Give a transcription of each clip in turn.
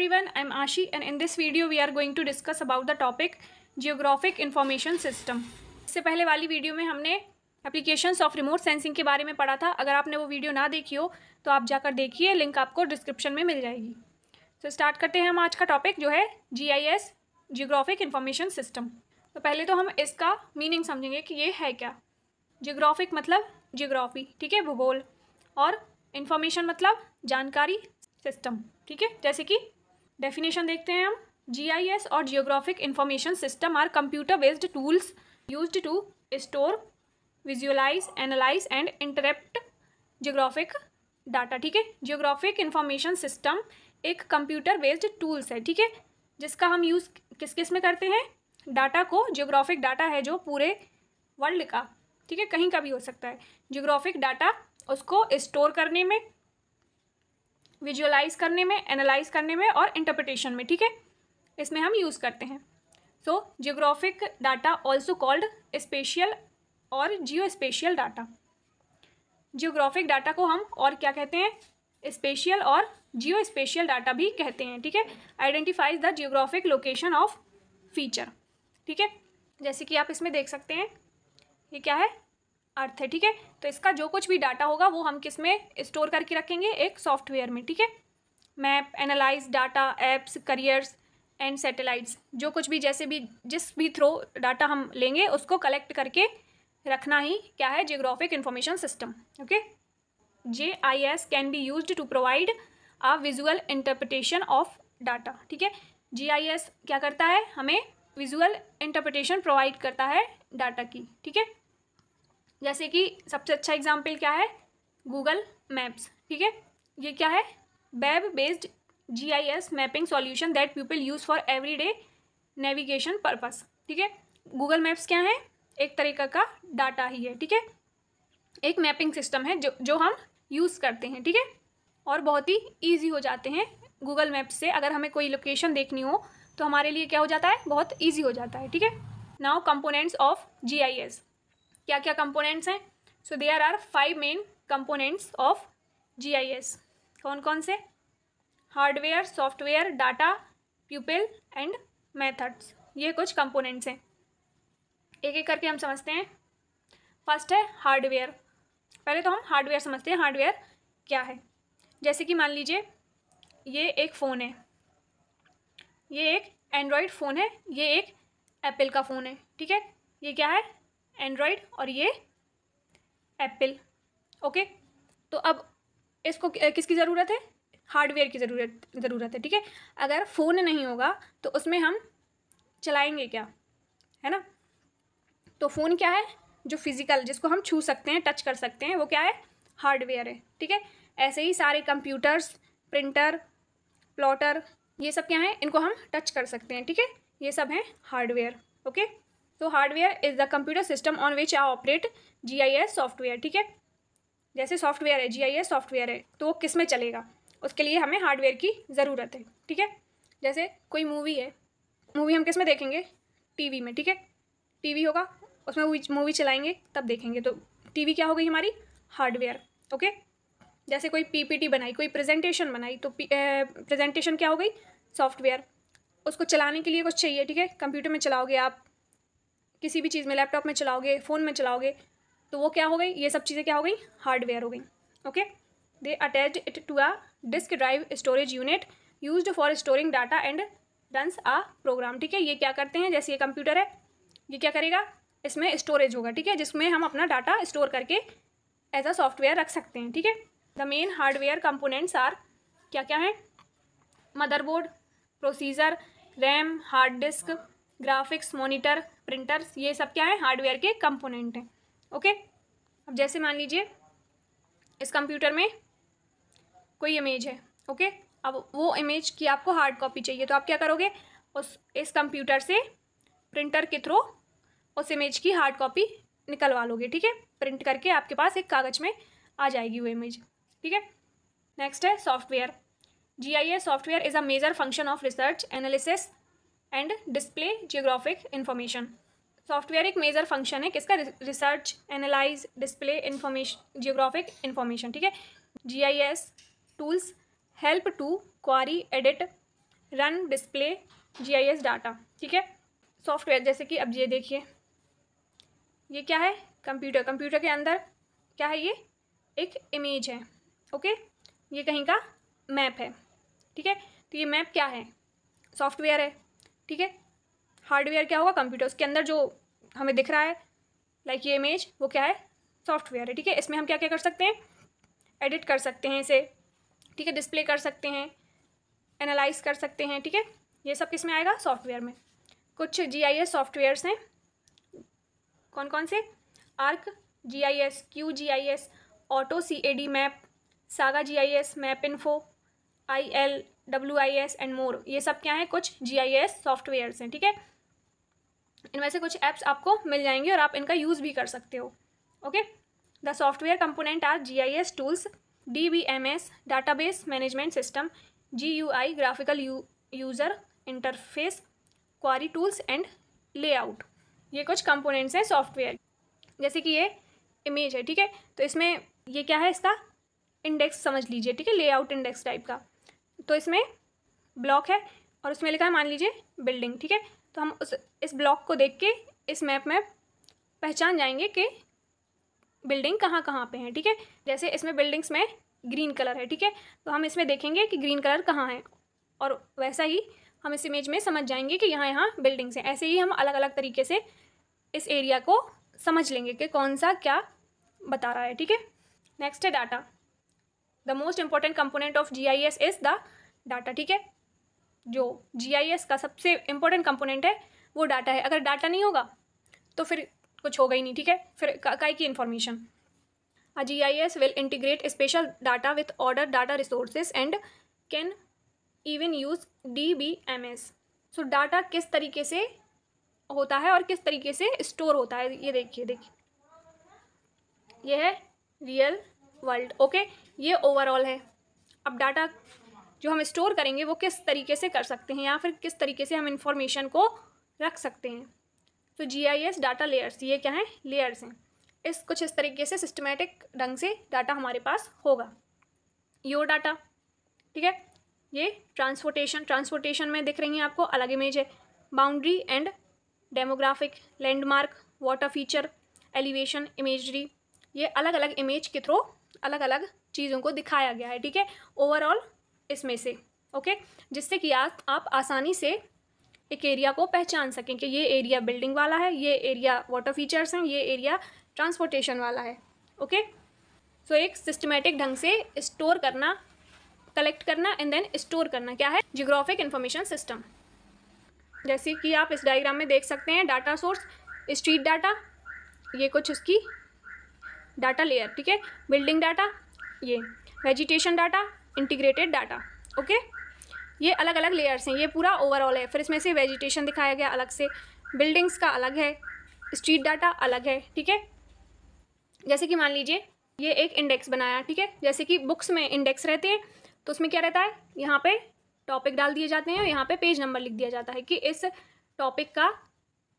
I am Ashi and in this video we are going to discuss about the topic geographic information system इससे पहले वाली video में हमने applications of remote sensing के बारे में पढ़ा था अगर आपने वो वीडियो ना देखी हो तो आप जाकर देखिए लिंक आपको डिस्क्रिप्शन में मिल जाएगी तो so, स्टार्ट करते हैं हम आज का टॉपिक जो है G I S geographic information system तो पहले तो हम इसका मीनिंग समझेंगे कि ये है क्या जियोग्राफिक मतलब जियोग्राफी ठीक है भूगोल और इन्फॉर्मेशन मतलब जानकारी सिस्टम ठीक है जैसे कि डेफिनेशन देखते हैं हम जीआईएस और geographic information system are computer based tools use to store visualize analyze and interrupt geographic data ठीक है जियोग्राफिक इंफॉर्मेशन सिस्टम एक कंप्यूटर बेस्ड टूल्स है ठीक है जिसका हम यूज़ किस किस में करते हैं डाटा को जियोग्राफिक डाटा है जो पूरे वर्ल्ड का ठीक है कहीं का भी हो सकता है जियोग्राफिक डाटा उसको स्टोर करने में विजुअलाइज करने में एनालाइज करने में और इंटरप्रिटेशन में ठीक है इसमें हम यूज़ करते हैं so geographic data also called spatial और geo spatial data geographic data को हम और क्या कहते हैं स्पेशियल और जियो स्पेशियल डाटा भी कहते हैं ठीक है identifies the geographic location of feature ठीक है जैसे कि आप इसमें देख सकते हैं ये क्या है अर्थ है ठीक है तो इसका जो कुछ भी डाटा होगा वो हम किस में स्टोर करके रखेंगे एक सॉफ्टवेयर में ठीक है map analyze data apps carriers and satellites जो कुछ भी जैसे भी जिस भी थ्रो डाटा हम लेंगे उसको कलेक्ट करके रखना ही क्या है geographic information system okay G I S can be use to provide a visual interpretation of data ठीक है जी आई एस क्या करता है हमें विजुअल इंटरप्रिटेशन प्रोवाइड करता है डाटा की ठीक है जैसे कि सबसे अच्छा एग्जाम्पल क्या है गूगल मैप्स ठीक है ये क्या है web based G I S mapping solution that people use for every day navigation purpose ठीक है गूगल मैप्स क्या है एक तरीका का डाटा ही है ठीक है एक मैपिंग सिस्टम है जो जो हम यूज़ करते हैं ठीक है और बहुत ही ईजी हो जाते हैं गूगल मैप्स से अगर हमें कोई लोकेशन देखनी हो तो हमारे लिए क्या हो जाता है बहुत ईजी हो जाता है ठीक है now components of G I S क्या क्या कंपोनेंट्स हैं so there are five main components of GIS कौन कौन से hardware software data people and methods ये कुछ कंपोनेंट्स हैं एक एक करके हम समझते हैं फर्स्ट है हार्डवेयर पहले तो हम हार्डवेयर समझते हैं हार्डवेयर क्या है जैसे कि मान लीजिए ये एक फ़ोन है ये एक एंड्रॉयड फ़ोन है ये एक एप्पल का फ़ोन है ठीक है ये क्या है एंड्रॉयड और ये एप्पल ओके तो अब इसको किसकी ज़रूरत है हार्डवेयर की ज़रूरत ज़रूरत है ठीक है अगर फ़ोन नहीं होगा तो उसमें हम चलाएंगे क्या है ना तो फ़ोन क्या है जो फिज़िकल जिसको हम छू सकते हैं टच कर सकते हैं वो क्या है हार्डवेयर है ठीक है ऐसे ही सारे कंप्यूटर्स प्रिंटर प्लॉटर ये सब क्या हैं इनको हम टच कर सकते हैं ठीक है ये सब हैं हार्डवेयर ओके तो hardware is the computer system on which I operate G I S software ठीक है जैसे सॉफ्टवेयर है जी आई एस सॉफ्टवेयर है तो वो किस में चलेगा उसके लिए हमें हार्डवेयर की ज़रूरत है ठीक है जैसे कोई मूवी है मूवी हम किस में देखेंगे वी में ठीक है वी होगा उसमें मूवी चलाएंगे तब देखेंगे तो वी क्या हो गई हमारी हार्डवेयर ओके जैसे कोई पीपीटी बनाई कोई प्रेजेंटेशन बनाई तो प्रेजेंटेशन क्या हो गई सॉफ्टवेयर उसको चलाने के लिए कुछ चाहिए ठीक है कंप्यूटर में चलाओगे आप किसी भी चीज़ में लैपटॉप में चलाओगे फ़ोन में चलाओगे तो वो क्या हो गई ये सब चीज़ें क्या हो गई हार्डवेयर हो गई okay they attach it to a disk drive storage unit use for storing data and डंस आ प्रोग्राम ठीक है ये क्या करते हैं जैसे ये कंप्यूटर है ये क्या करेगा इसमें स्टोरेज होगा ठीक है जिसमें हम अपना डाटा स्टोर करके एज अ सॉफ्टवेयर रख सकते हैं ठीक है the main hardware components are क्या क्या हैं motherboard procedure RAM hard disk graphics monitor printers ये सब क्या है हार्डवेयर के कंपोनेंट हैं ओके अब जैसे मान लीजिए इस कंप्यूटर में कोई इमेज है ओके अब वो इमेज की आपको हार्ड कॉपी चाहिए तो आप क्या करोगे उस इस कंप्यूटर से प्रिंटर के थ्रू उस इमेज की हार्ड कॉपी निकलवा लोगे ठीक है प्रिंट करके आपके पास एक कागज़ में आ जाएगी वो इमेज ठीक है नेक्स्ट है software G I A software is a major function of research analysis and display geographic information software एक मेजर फंक्शन है किसका research analyze display information geographic information ठीक है G I S tools help to query edit run display G I S data ठीक है software जैसे कि अब ये देखिए ये क्या है कंप्यूटर कंप्यूटर के अंदर क्या है ये एक इमेज है ओके ये कहीं का मैप है ठीक है तो ये मैप क्या है सॉफ्टवेयर है ठीक है हार्डवेयर क्या होगा कंप्यूटर उसके अंदर जो हमें दिख रहा है लाइक ये इमेज वो क्या है सॉफ्टवेयर है ठीक है इसमें हम क्या क्या कर सकते हैं एडिट कर सकते हैं इसे ठीक है डिस्प्ले कर सकते हैं एनालाइज कर सकते हैं ठीक है ये सब किस में आएगा सॉफ्टवेयर में कुछ जी आई एस सॉफ्टवेयर्स हैं कौन कौन से arc G I S Q G I S auto C A D map saga G I S map info I L W I S and more ये सब क्या है कुछ जी आई एस सॉफ्टवेयर्स हैं ठीक है इनमें से कुछ ऐप्स आपको मिल जाएंगे और आप इनका यूज़ भी कर सकते हो okay the software component are G I S tools D B M S database management system G U I graphical user interface query tools and layout ये कुछ कंपोनेंट्स हैं सॉफ्टवेयर जैसे कि ये इमेज है ठीक है तो इसमें ये क्या है इसका इंडेक्स समझ लीजिए ठीक है लेआउट इंडेक्स टाइप का तो इसमें ब्लॉक है और उसमें लिखा है मान लीजिए बिल्डिंग ठीक है तो हम उस इस ब्लॉक को देख के इस मैप में पहचान जाएंगे कि बिल्डिंग कहाँ कहाँ पे है ठीक है जैसे इसमें बिल्डिंग्स में ग्रीन कलर है ठीक है तो हम इसमें देखेंगे कि ग्रीन कलर कहाँ है और वैसा ही हम इस इमेज में समझ जाएंगे कि यहाँ यहाँ बिल्डिंग्स हैं ऐसे ही हम अलग अलग तरीके से इस एरिया को समझ लेंगे कि कौन सा क्या बता रहा है ठीक है नेक्स्ट है data the most important component of G I S is the data ठीक है जो जीआईएस का सबसे इम्पोर्टेंट कंपोनेंट है वो डाटा है अगर डाटा नहीं होगा तो फिर कुछ होगा ही नहीं ठीक है फिर काय की information G I S will integrate special data with order data resources and can even use D B M S so data किस तरीके से होता है और किस तरीके से स्टोर होता है ये देखिए देखिए यह है रियल वर्ल्ड ओके ये ओवरऑल है अब डाटा जो हम स्टोर करेंगे वो किस तरीके से कर सकते हैं या फिर किस तरीके से हम इंफॉर्मेशन को रख सकते हैं तो G I S data layers ये क्या है लेयर्स हैं इस कुछ इस तरीके से सिस्टमेटिक ढंग से डाटा हमारे पास होगा योर डाटा ठीक है ये ट्रांसपोर्टेशन ट्रांसपोर्टेशन में दिख रही हैं आपको अलग इमेज है boundary and demographic landmark water feature elevation imagery ये अलग अलग इमेज के थ्रू अलग अलग चीज़ों को दिखाया गया है ठीक है ओवरऑल इसमें से ओके जिससे कि आप आप आसानी से एक एरिया को पहचान सकें कि ये एरिया बिल्डिंग वाला है ये एरिया वाटर फीचर्स हैं ये एरिया ट्रांसपोर्टेशन वाला है ओके सो so, एक सिस्टमेटिक ढंग से स्टोर करना कलेक्ट करना एंड देन स्टोर करना क्या है जियोग्राफिक इन्फॉर्मेशन सिस्टम जैसे कि आप इस डायग्राम में देख सकते हैं डाटा सोर्स स्ट्रीट डाटा ये कुछ इसकी डाटा लेयर ठीक है बिल्डिंग डाटा ये vegetation data integrated data okay ये अलग अलग लेयर्स हैं ये पूरा ओवरऑल है फिर इसमें से वेजिटेशन दिखाया गया अलग से बिल्डिंग्स का अलग है स्ट्रीट डाटा अलग है ठीक है जैसे कि मान लीजिए ये एक इंडेक्स बनाया ठीक है जैसे कि बुक्स में इंडेक्स रहते हैं तो उसमें क्या रहता है यहाँ पे टॉपिक डाल दिए जाते हैं और यहाँ पे पेज नंबर लिख दिया जाता है कि इस टॉपिक का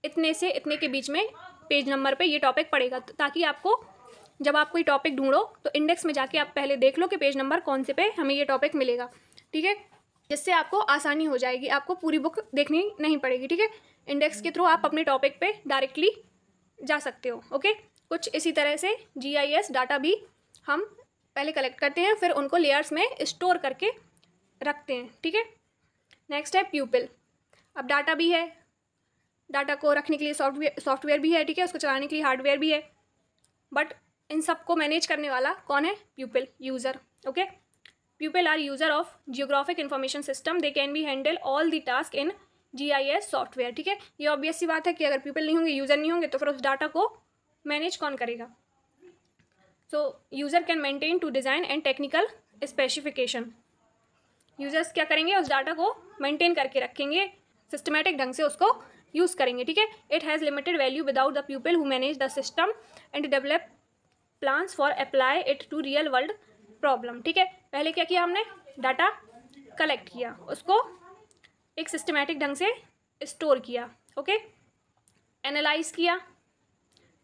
इतने से इतने के बीच में पेज नंबर पे ये टॉपिक पड़ेगा ताकि आपको जब आप कोई टॉपिक ढूंढो तो इंडेक्स में जाके आप पहले देख लो कि पेज नंबर कौन से पे हमें ये टॉपिक मिलेगा ठीक है जिससे आपको आसानी हो जाएगी आपको पूरी बुक देखनी नहीं पड़ेगी ठीक है इंडेक्स के थ्रू आप अपने टॉपिक पे डायरेक्टली जा सकते हो ओके कुछ इसी तरह से एस डाटा भी हम पहले कलेक्ट करते हैं फिर उनको लेयर्स में स्टोर करके रखते हैं ठीक है नेक्स्ट है प्यूपिल अब डाटा भी है डाटा को रखने के लिए सॉफ्टवेयर सॉफ्टवेयर भी है ठीक है उसको चलाने के लिए हार्डवेयर भी है बट इन सबको मैनेज करने वाला कौन है people user okay user of geographic information system they can be handle all handle task in G I GIS software ठीक है ये ऑब्वियस सी बात है कि अगर पीपल नहीं होंगे यूज़र नहीं होंगे तो फिर उस डाटा को मैनेज कौन करेगा so user can maintain to design and technical specification users क्या करेंगे उस डाटा को मेंटेन करके रखेंगे सिस्टमेटिक ढंग से उसको यूज़ करेंगे ठीक है it has limited value without the people who manage the system and develop plans for apply it to real world problem ठीक है पहले क्या किया हमने डाटा कलेक्ट किया उसको एक सिस्टमेटिक ढंग से स्टोर किया ओके एनालाइज किया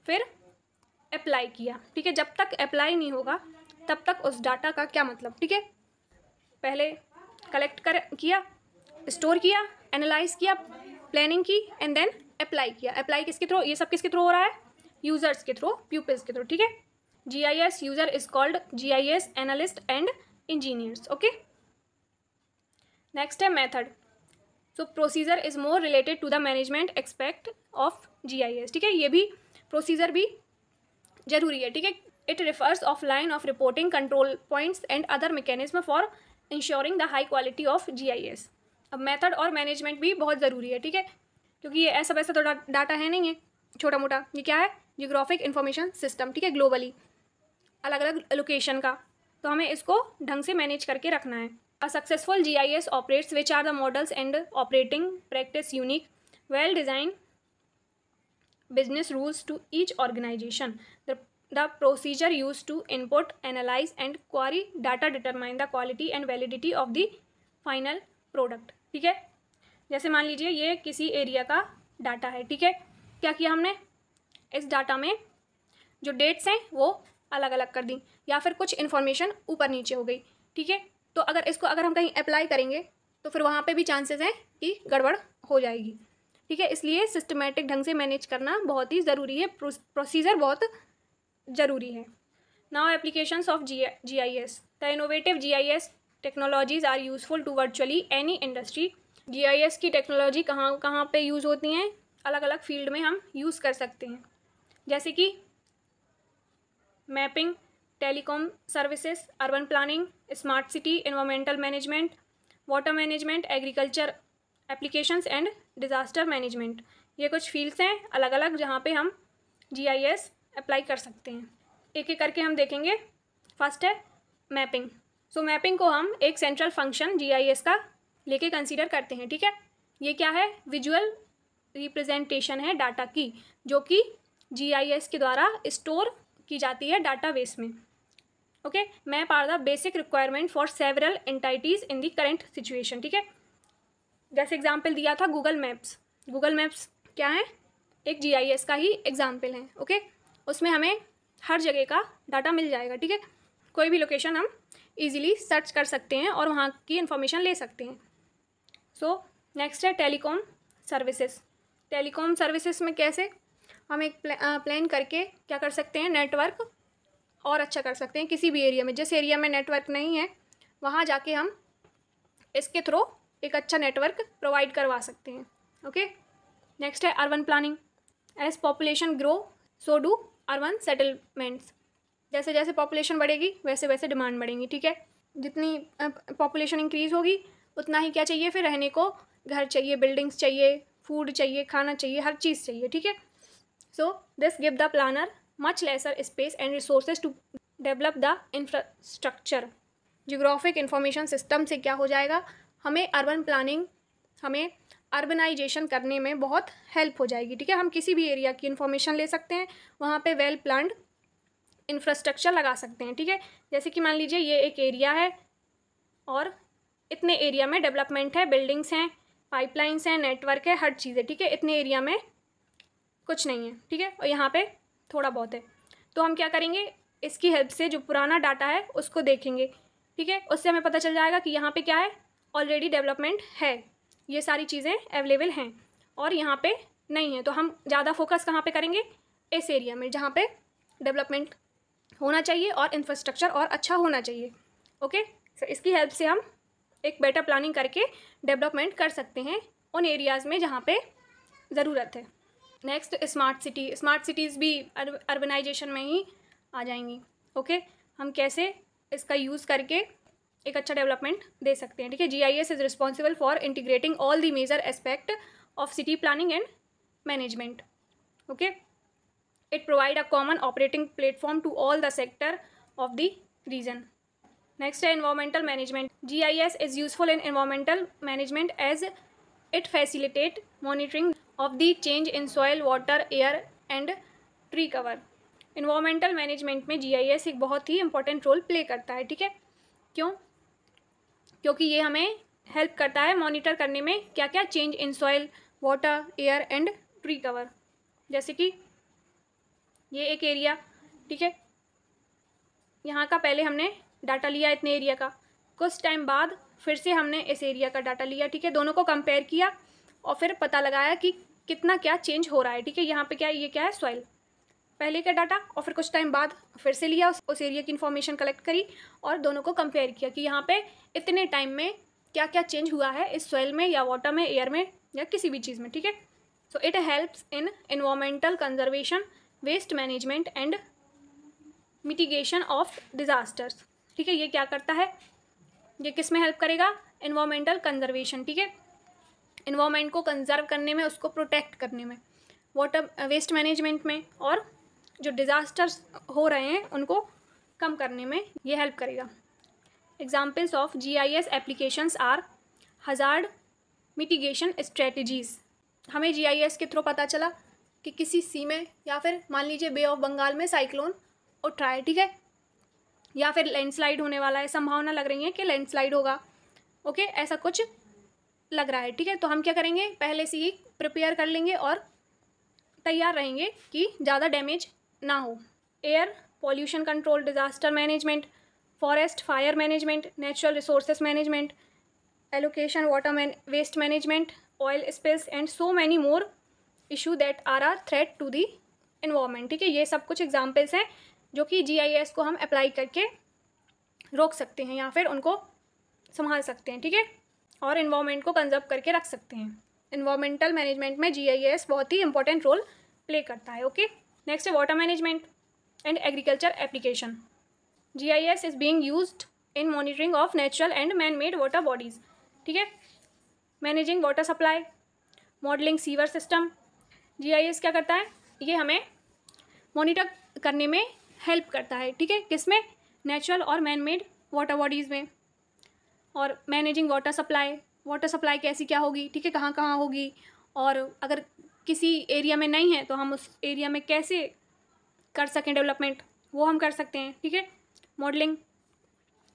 फिर अप्लाई किया ठीक है जब तक अप्लाई नहीं होगा तब तक उस डाटा का क्या मतलब ठीक है पहले कलेक्ट कर किया स्टोर किया एनालाइज किया प्लानिंग की एंड देन अप्लाई किया अप्लाई किसके थ्रू ये सब किसके थ्रू हो रहा है यूज़र्स के थ्रू पीपल्स के थ्रू ठीक है GIS user is called GIS analyst and engineers. Okay. Next है method. So procedure is more related to the management aspect of GIS. ठीक है ये भी procedure भी जरूरी है ठीक है it refers of line of reporting control points and other mechanism for ensuring the high quality of GIS. अब मेथड और मैनेजमेंट भी बहुत ज़रूरी है ठीक है क्योंकि ये ऐसा वैसा तो डा, डाटा है नहीं है छोटा मोटा ये क्या है जियोग्राफिक इन्फॉर्मेशन सिस्टम ठीक है ग्लोबली अलग अलग लोकेशन का तो हमें इसको ढंग से मैनेज करके रखना है a successful G I S operates which are the models and operating practice unique well design business rules to each organization the procedure use to input analyze and query data determine the quality and validity of the final product ठीक है जैसे मान लीजिए ये किसी area का data है ठीक है क्या किया हमने इस डाटा में जो डेट्स हैं वो अलग अलग कर दी या फिर कुछ इन्फॉर्मेशन ऊपर नीचे हो गई ठीक है तो अगर इसको अगर हम कहीं अप्लाई करेंगे तो फिर वहाँ पे भी चांसेस हैं कि गड़बड़ हो जाएगी ठीक है इसलिए सिस्टमेटिक ढंग से मैनेज करना बहुत ही ज़रूरी है प्रोसीजर बहुत ज़रूरी है now application of G G I S the innovative G I S technologies are useful to virtually any industry G I S की टेक्नोलॉजी कहाँ कहाँ पर यूज़ होती हैं अलग अलग फील्ड में हम यूज़ कर सकते हैं जैसे कि mapping telecom services urban planning smart city environmental management water management agriculture applications and disaster management ये कुछ फील्ड्स हैं अलग अलग जहाँ पे हम जी आई एस अप्लाई कर सकते हैं एक एक करके हम देखेंगे फर्स्ट है मैपिंग सो मैपिंग को हम एक central function G I S का लेके कंसीडर करते हैं ठीक है ये क्या है विजुअल रिप्रेजेंटेशन है डाटा की जो कि जी आई एस के द्वारा स्टोर की जाती है डाटाबेस में okay map are the basic requirement for several entities in the current situation ठीक है जैसे एग्जाम्पल दिया था गूगल मैप्स गूगल मैप्स क्या है एक जी का ही एग्जाम्पल है ओके उसमें हमें हर जगह का डाटा मिल जाएगा ठीक है कोई भी लोकेशन हम इजीली सर्च कर सकते हैं और वहाँ की इन्फॉर्मेशन ले सकते हैं सो नेक्स्ट है टेलीकॉम सर्विसेज टेलीकॉम सर्विसेज में कैसे हम एक प्लान करके क्या कर सकते हैं नेटवर्क और अच्छा कर सकते हैं किसी भी एरिया में जिस एरिया में नेटवर्क नहीं है वहाँ जाके हम इसके थ्रू एक अच्छा नेटवर्क प्रोवाइड करवा सकते हैं ओके नेक्स्ट है urban planning as population grow so do urban settlements जैसे जैसे पॉपुलेशन बढ़ेगी वैसे वैसे डिमांड बढ़ेंगी ठीक है जितनी पॉपुलेशन इंक्रीज़ होगी उतना ही क्या चाहिए फिर रहने को घर चाहिए बिल्डिंग्स चाहिए फूड चाहिए खाना चाहिए हर चीज़ चाहिए ठीक है So this give the planner much lesser space and resources to develop the infrastructure. Geographic information system से क्या हो जाएगा हमें urban planning हमें अर्बनाइजेशन करने में बहुत हेल्प हो जाएगी ठीक है हम किसी भी एरिया की इन्फॉर्मेशन ले सकते हैं वहाँ पे वेल प्लान्ड इंफ्रास्ट्रक्चर लगा सकते हैं ठीक है जैसे कि मान लीजिए ये एक एरिया है और इतने एरिया में डेवलपमेंट है बिल्डिंग्स हैं पाइपलाइंस हैं नेटवर्क है हर चीज़ है ठीक है इतने एरिया में कुछ नहीं है ठीक है और यहाँ पे थोड़ा बहुत है तो हम क्या करेंगे इसकी हेल्प से जो पुराना डाटा है उसको देखेंगे ठीक है उससे हमें पता चल जाएगा कि यहाँ पे क्या है ऑलरेडी डेवलपमेंट है ये सारी चीज़ें अवेलेबल हैं और यहाँ पे नहीं है तो हम ज़्यादा फोकस कहाँ पे करेंगे इस एरिया में जहाँ पे डेवलपमेंट होना चाहिए और इंफ्रास्ट्रक्चर और अच्छा होना चाहिए ओके सो इसकी हेल्प से हम एक बेटर प्लानिंग करके डेवलपमेंट कर सकते हैं उन एरियाज़ में जहाँ पर ज़रूरत है next smart city smart cities भी अर्बनाइजेशन में ही आ जाएंगी ओके हम कैसे इसका यूज़ करके एक अच्छा डेवलपमेंट दे सकते हैं ठीक है G I S is responsible for integrating all the major aspect of city planning and management okay it provide a common operating platform to all the sector of the region next है environmental management G I S is useful in environmental management as it facilitate monitoring of the change in soil water air and tree cover environmental management में एस एक बहुत ही important role play करता है ठीक है क्यों क्योंकि ये हमें हेल्प करता है मॉनिटर करने में क्या क्या change in soil water air and tree cover जैसे कि ये एक एरिया ठीक है यहाँ का पहले हमने डाटा लिया इतने एरिया का कुछ टाइम बाद फिर से हमने इस एरिया का डाटा लिया ठीक है दोनों को कंपेयर किया और फिर पता लगाया कि कितना क्या चेंज हो रहा है ठीक है यहाँ पे क्या है ये क्या है सॉइल पहले का डाटा और फिर कुछ टाइम बाद फिर से लिया उस, उस एरिया की इन्फॉर्मेशन कलेक्ट करी और दोनों को कंपेयर किया कि यहाँ पे इतने टाइम में क्या क्या चेंज हुआ है इस सॉइल में या वाटर में एयर में या किसी भी चीज़ में ठीक है so it helps in environmental conservation waste management and mitigation of disasters ठीक है ये क्या करता है ये किस में हेल्प करेगा इन्वामेंटल कंजर्वेशन ठीक है इन्वामेंट को कंजर्व करने में उसको प्रोटेक्ट करने में वाटर वेस्ट मैनेजमेंट में और जो डिज़ास्टर्स हो रहे हैं उनको कम करने में ये हेल्प करेगा examples of G I S applications are hazard mitigation strategies हमें जी आई एस के थ्रू पता चला कि किसी सी में या फिर मान लीजिए बे ऑफ बंगाल में साइक्लोन उठ रहा है ठीक है या फिर लैंडस्लाइड होने वाला है संभावना लग रही है कि लैंडस्लाइड होगा ओके ऐसा कुछ लग रहा है ठीक है तो हम क्या करेंगे पहले से ही प्रिपेयर कर लेंगे और तैयार रहेंगे कि ज़्यादा डैमेज ना हो air pollution control disaster management forest fire management natural resources management allocation water man waste management oil space and so many more issue that are are threat to the environment ठीक है ये सब कुछ examples हैं जो कि जी I S को हम अप्लाई करके रोक सकते हैं या फिर उनको संभाल सकते हैं ठीक है और इन्वामेंट को कंजर्व करके रख सकते हैं इन्वामेंटल मैनेजमेंट में जी बहुत ही इंपॉर्टेंट रोल प्ले करता है ओके नेक्स्ट है water management and agriculture application G I S is being use in monitoring of natural and man made water bodies ठीक है managing water supply modelling sewer system G I S क्या करता है ये हमें monitor करने में हेल्प करता है ठीक है किसमें नेचुरल और मैन मेड वाटर बॉडीज़ में और managing water supply water supply कैसी क्या होगी ठीक है कहाँ कहाँ होगी और अगर किसी एरिया में नहीं है तो हम उस एरिया में कैसे कर सकें डेवलपमेंट वो हम कर सकते हैं ठीक है modelling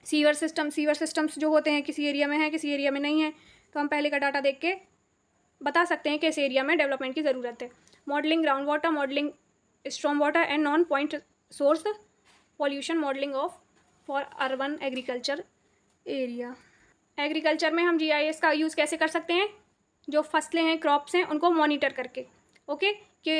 sewer system sewer systems जो होते हैं किसी एरिया में हैं किसी एरिया में नहीं है तो हम पहले का डाटा देख के बता सकते हैं कि इस एरिया में डेवलपमेंट की ज़रूरत है modelling ground water modelling strong water and non point source pollution modelling of for urban agriculture area agriculture में हम जीआईएस का यूज़ कैसे कर सकते हैं जो फसलें हैं क्रॉप्स हैं उनको मॉनिटर करके ओके कि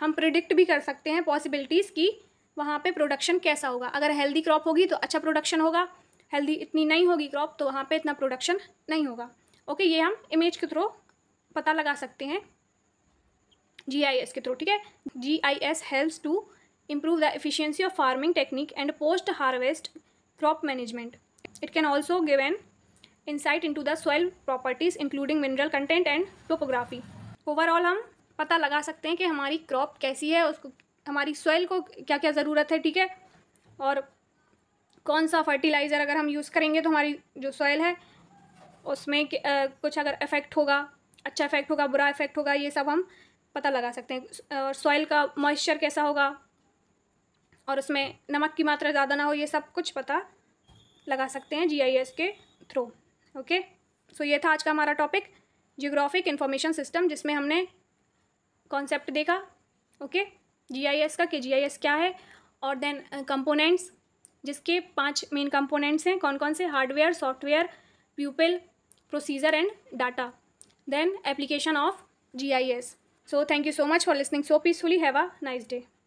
हम प्रिडिक्ट भी कर सकते हैं पॉसिबिलिटीज़ की वहाँ पे प्रोडक्शन कैसा होगा अगर हेल्दी क्रॉप होगी तो अच्छा प्रोडक्शन होगा हेल्दी इतनी नहीं होगी क्रॉप तो वहाँ पे इतना प्रोडक्शन नहीं होगा ओके ये हम इमेज के थ्रू पता लगा सकते हैं जीआईएस के थ्रू ठीक है GIS helps to improve the efficiency of farming technique and post harvest crop management it can also give an insight into the soil properties including mineral content and topography overall हम पता लगा सकते हैं कि हमारी crop कैसी है उसको हमारी सॉइल को क्या क्या ज़रूरत है ठीक है और कौन सा फर्टिलाइज़र अगर हम यूज़ करेंगे तो हमारी जो सॉइल है उसमें कुछ अगर इफ़ेक्ट होगा अच्छा इफ़ेक्ट होगा बुरा इफ़ेक्ट होगा ये सब हम पता लगा सकते हैं और सॉइल का मॉइस्चर कैसा होगा और उसमें नमक की मात्रा ज़्यादा ना हो ये सब कुछ पता लगा सकते हैं जीआईएस के थ्रू ओके सो ये था आज का हमारा टॉपिक जियोग्राफिक इन्फॉर्मेशन सिस्टम जिसमें हमने कॉन्सेप्ट देखा ओके जीआईएस का कि जीआईएस क्या है और देन कंपोनेंट्स uh, जिसके पांच मेन कंपोनेंट्स हैं कौन कौन से hardware software people procedure and data then application of GIS so thank you so much for listening so peacefully have a nice day